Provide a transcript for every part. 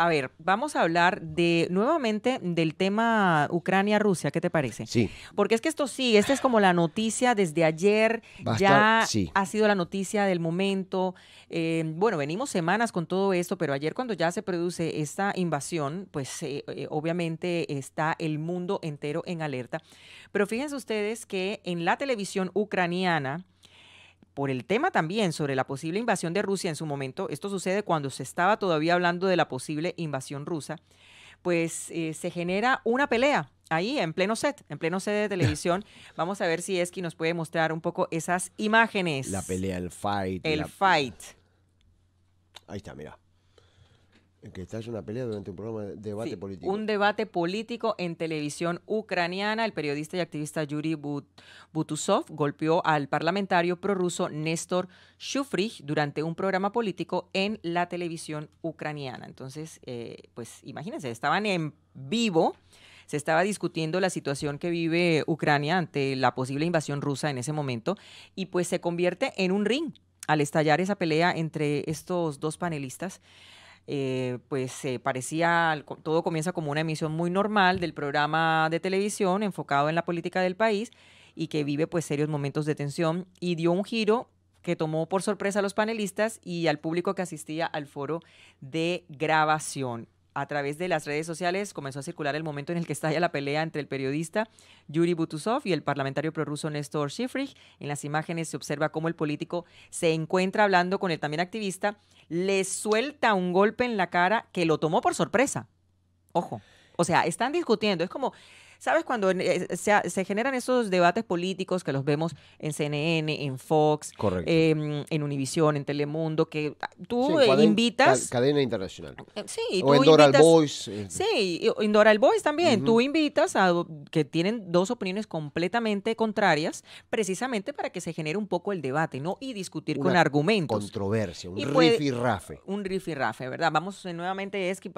a ver, vamos a hablar de nuevamente del tema Ucrania-Rusia, ¿qué te parece? Sí. Porque es que esto sí, esta es como la noticia desde ayer, ya ha sido la noticia del momento. Eh, bueno, venimos semanas con todo esto, pero ayer cuando ya se produce esta invasión, pues eh, eh, obviamente está el mundo entero en alerta. Pero fíjense ustedes que en la televisión ucraniana, por el tema también sobre la posible invasión de Rusia en su momento, esto sucede cuando se estaba todavía hablando de la posible invasión rusa, pues eh, se genera una pelea ahí en pleno set, en pleno set de televisión. Vamos a ver si Eski nos puede mostrar un poco esas imágenes. La pelea, el fight. El fight. Ahí está, mira. Que estalló una pelea durante un programa de debate político. Un debate político en televisión ucraniana. El periodista y activista Yuri Butusov golpeó al parlamentario prorruso Néstor Shufrich durante un programa político en la televisión ucraniana. Entonces, eh, pues imagínense, estaban en vivo. Se estaba discutiendo la situación que vive Ucrania ante la posible invasión rusa en ese momento y pues se convierte en un ring al estallar esa pelea entre estos dos panelistas. Eh, pues se eh, parecía, todo comienza como una emisión muy normal del programa de televisión enfocado en la política del país y que vive pues serios momentos de tensión y dio un giro que tomó por sorpresa a los panelistas y al público que asistía al foro de grabación a través de las redes sociales comenzó a circular el momento en el que estalla la pelea entre el periodista Yuri Butusov y el parlamentario prorruso Néstor Shifrig. En las imágenes se observa cómo el político se encuentra hablando con el también activista, le suelta un golpe en la cara que lo tomó por sorpresa. Ojo, o sea, están discutiendo, es como ¿Sabes cuando eh, eh, se, generan esos debates políticos que los vemos en CNN, en Fox, em, en Univisión, en Telemundo, que ah, tú eh, invitas... Cadena internacional. sí, o tú Boys. Voice. Sí, Endoral Voice también. Tú invitas a que tienen dos opiniones completamente contrarias, precisamente para que se genere un poco el debate, ¿no? Y discutir con argumentos. Controversia, un y rafe, Un rafe, ¿verdad? Vamos nuevamente, es que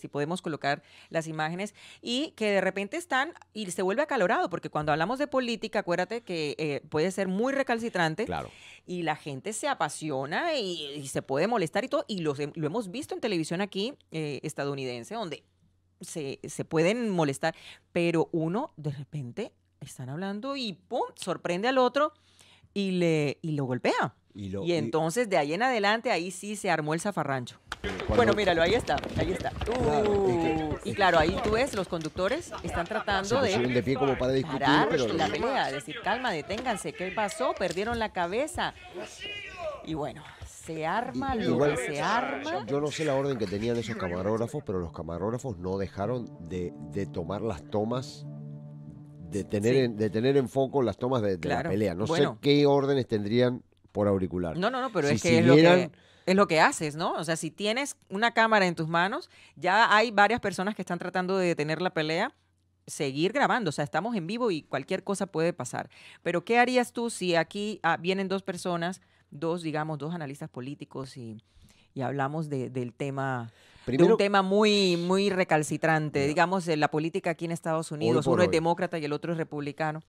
si podemos colocar las imágenes y que de repente está y se vuelve acalorado, porque cuando hablamos de política, acuérdate que eh, puede ser muy recalcitrante. Y la gente se apasiona y, se puede molestar y todo. Y los, lo hemos visto en televisión aquí eh, estadounidense, donde se, pueden molestar, pero uno de repente están hablando y ¡pum! sorprende al otro y, le, y lo golpea. y entonces de ahí en adelante ahí sí se armó el zafarrancho. Bueno, míralo, ahí está, ahí está. Uh, y claro, ahí tú ves, los conductores están tratando de, de pie como para discutir, la pelea, decir, calma, deténganse, ¿qué pasó? Perdieron la cabeza. Y bueno, se arma lo se arma. Yo no sé la orden que tenían esos camarógrafos, pero los camarógrafos no dejaron de, tomar las tomas de tener, en, de tener en foco las tomas de, la pelea. No sé qué órdenes tendrían por auricular. No, no, no, pero es que es lo que haces, ¿no? O sea, si tienes una cámara en tus manos, ya hay varias personas que están tratando de detener la pelea, seguir grabando, o sea, estamos en vivo y cualquier cosa puede pasar. Pero ¿qué harías tú si aquí ah, vienen dos personas, dos, digamos, dos analistas políticos y, hablamos del tema... de un tema muy, muy recalcitrante, digamos digamos, la política aquí en Estados Unidos, uno es demócrata y el otro es republicano.